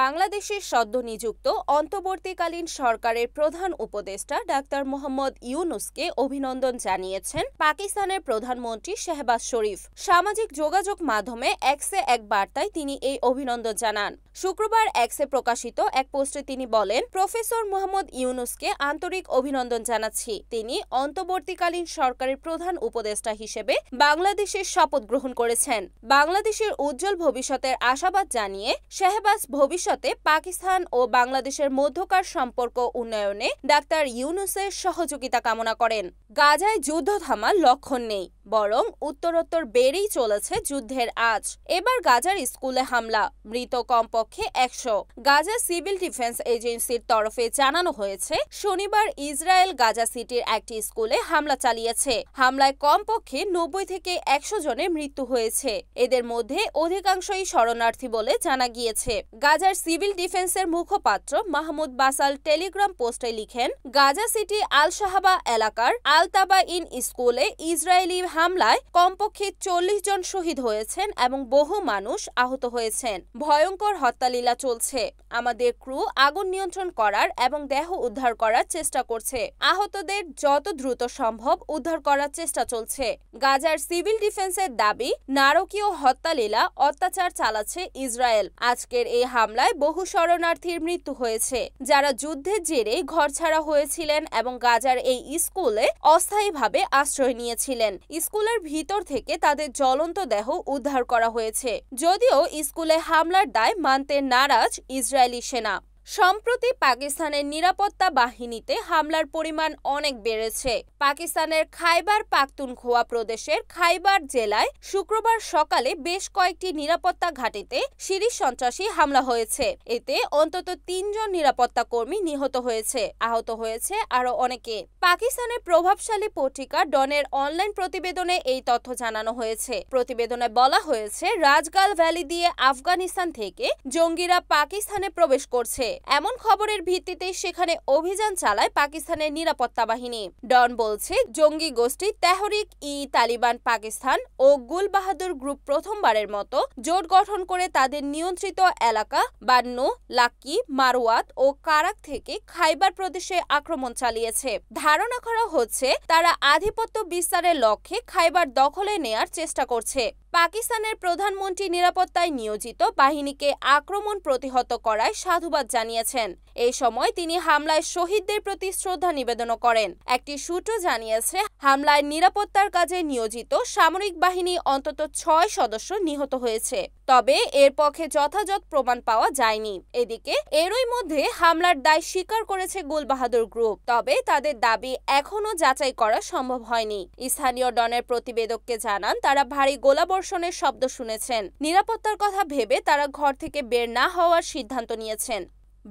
বাংলাদেশের সদ্য নিযুক্ত অন্তর্বর্তীকালীন সরকারের প্রধান উপদেষ্টা ডাক্তার মোহাম্মদ ইউনুসকে অভিনন্দন জানিয়েছেন পাকিস্তানের প্রধানমন্ত্রী শেহবাজ শরীফ সামাজিক যোগাযোগ মাধ্যমে একসে এক বার্তায় তিনি এই অভিনন্দন জানান শুক্রবার এক্সে প্রকাশিত এক পোস্টে তিনি বলেন প্রফেসর মোহাম্মদ ইউনুসকে আন্তরিক অভিনন্দন জানাচ্ছি তিনি অন্তর্বর্তীকালীন সরকারের প্রধান উপদেষ্টা হিসেবে বাংলাদেশের শপথ গ্রহণ করেছেন বাংলাদেশের উজ্জ্বল ভবিষ্যতের আশাবাদ জানিয়ে শেহবাজ ভবিষ্যতে পাকিস্তান ও বাংলাদেশের মধ্যকার সম্পর্ক উন্নয়নে ডাক্তার ইউনুসের সহযোগিতা কামনা করেন গাজায় যুদ্ধ থামার লক্ষণ নেই বরং উত্তরোত্তর বেড়েই চলেছে যুদ্ধের আজ এবার গাজার স্কুলে হামলা মৃত কমপক্ষে একশো গাজা সিভিল ডিফেন্স এজেন্সির তরফে জানানো হয়েছে শনিবার ইসরায়েল গাজা সিটির একটি স্কুলে হামলা চালিয়েছে হামলায় কমপক্ষে নব্বই থেকে একশো জনের মৃত্যু হয়েছে এদের মধ্যে অধিকাংশই শরণার্থী বলে জানা গিয়েছে গাজার সিভিল ডিফেন্সের মুখপাত্র মাহমুদ বাসাল টেলিগ্রাম পোস্টে লিখেন গাজা সিটি আল সাহাবা এলাকার আলতাবা ইন স্কুলে ইসরায়েলি হামলায় কমপক্ষে চল্লিশ জন শহীদ হয়েছেন এবং বহু মানুষ আহত হয়েছেন ভয়ঙ্কর হত্যালীলা চলছে আমাদের ক্রু আগুন নিয়ন্ত্রণ করার এবং দেহ উদ্ধার করার চেষ্টা করছে আহতদের যত দ্রুত সম্ভব উদ্ধার করার চেষ্টা চলছে গাজার সিভিল ডিফেন্সের দাবি নারকীয় হত্যালীলা অত্যাচার চালাচ্ছে ইসরায়েল আজকের এই হামলায় বহু শরণার্থীর মৃত্যু হয়েছে যারা যুদ্ধের জেরে ঘরছাড়া হয়েছিলেন এবং গাজার এই স্কুলে অস্থায়ীভাবে আশ্রয় নিয়েছিলেন স্কুলের ভিতর থেকে তাদের জ্বলন্ত দেহ উদ্ধার করা হয়েছে যদিও স্কুলে হামলার দায় মানতে নারাজ ইসরায়েলি সেনা সম্প্রতি পাকিস্তানের নিরাপত্তা বাহিনীতে হামলার পরিমাণ অনেক বেড়েছে পাকিস্তানের খাইবার পাখতুনখোয়া প্রদেশের খাইবার জেলায় শুক্রবার সকালে বেশ কয়েকটি নিরাপত্তা ঘাটিতে সিরিজ সন্ত্রাসী হামলা হয়েছে এতে অন্তত তিনজন নিরাপত্তা কর্মী নিহত হয়েছে আহত হয়েছে আরও অনেকে পাকিস্তানের প্রভাবশালী পত্রিকা ডনের অনলাইন প্রতিবেদনে এই তথ্য জানানো হয়েছে প্রতিবেদনে বলা হয়েছে রাজগাল ভ্যালি দিয়ে আফগানিস্তান থেকে জঙ্গিরা পাকিস্তানে প্রবেশ করছে এমন খবরের ভিত্তিতে সেখানে অভিযান চালায় পাকিস্তানের নিরাপত্তা বাহিনী ডন বলছে জঙ্গি গোষ্ঠী তেহরিক ই তালিবান পাকিস্তান ও গুল বাহাদুর গ্রুপ প্রথমবারের মতো জোট গঠন করে তাদের নিয়ন্ত্রিত এলাকা বান্নু লাক্কি মারওয়াত ও কারাক থেকে খাইবার প্রদেশে আক্রমণ চালিয়েছে ধারণা করা হচ্ছে তারা আধিপত্য বিস্তারের লক্ষ্যে খাইবার দখলে নেয়ার চেষ্টা করছে পাকিস্তানের প্রধানমন্ত্রী নিরাপত্তায় নিয়োজিত বাহিনীকে আক্রমণ প্রতিহত করায় সাধুবাদ জানিয়েছেন এই সময় তিনি হামলায় শহীদদের প্রতি শ্রদ্ধা নিবেদনও করেন একটি সূত্র জানিয়েছে হামলায় নিরাপত্তার কাজে নিয়োজিত সামরিক বাহিনী অন্তত ছয় সদস্য নিহত হয়েছে তবে এর পক্ষে যথাযথ প্রমাণ পাওয়া যায়নি এদিকে এরই মধ্যে হামলার দায় স্বীকার করেছে গুলবাহাদুর গ্রুপ তবে তাদের দাবি এখনও যাচাই করা সম্ভব হয়নি স্থানীয় ডনের প্রতিবেদককে জানান তারা ভারী গোলাবর্ষণের শব্দ শুনেছেন নিরাপত্তার কথা ভেবে তারা ঘর থেকে বের না হওয়ার সিদ্ধান্ত নিয়েছেন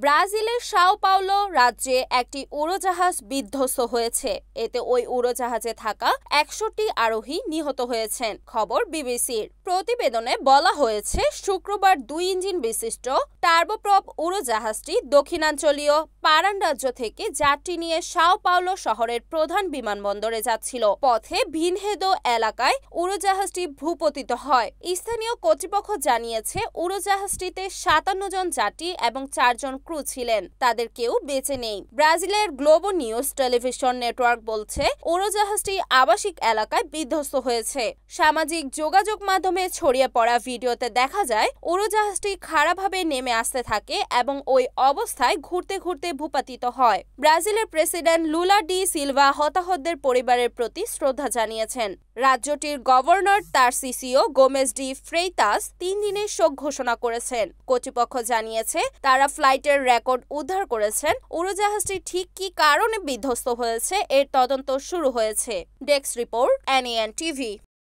ব্রাজিলের সাও পাওলো রাজ্যে একটি উড়োজাহাজ বিধ্বস্ত হয়েছে এতে ওই উড়োজাহাজে থাকা একশোটি আরোহী নিহত হয়েছেন খবর বিবিসির প্রতিবেদনে বলা হয়েছে শুক্রবার দুই ইঞ্জিন বিশিষ্ট টার্বোপ্রপ উড়োজাহাজটি দক্ষিণাঞ্চলীয় পারান রাজ্য থেকে যাত্রী নিয়ে সাও পাওলো শহরের প্রধান বিমানবন্দরে যাচ্ছিল পথে ভিনহেদো এলাকায় উড়োজাহাজটি ভূপতিত হয় স্থানীয় কর্তৃপক্ষ জানিয়েছে উড়োজাহাজটিতে সাতান্ন জন যাত্রী এবং চারজন ক্রু ছিলেন তাদের কেউ বেঁচে নেই ব্রাজিলের গ্লোবো নিউজ টেলিভিশন নেটওয়ার্ক বলছে উড়োজাহাজটি আবাসিক এলাকায় বিধ্বস্ত হয়েছে সামাজিক যোগাযোগ মাধ্যম মাধ্যমে ছড়িয়ে পড়া ভিডিওতে দেখা যায় উড়োজাহাজটি খারাপভাবে নেমে আসতে থাকে এবং ওই অবস্থায় ঘুরতে ঘুরতে ভূপাতিত হয় ব্রাজিলের প্রেসিডেন্ট লুলা ডি সিলভা হতাহতদের পরিবারের প্রতি শ্রদ্ধা জানিয়েছেন রাজ্যটির গভর্নর তার সিসিও গোমেজ ডি ফ্রেইতাস তিন দিনের শোক ঘোষণা করেছেন কর্তৃপক্ষ জানিয়েছে তারা ফ্লাইটের রেকর্ড উদ্ধার করেছেন উড়োজাহাজটি ঠিক কি কারণে বিধ্বস্ত হয়েছে এর তদন্ত শুরু হয়েছে ডেস্ক রিপোর্ট এনএন টিভি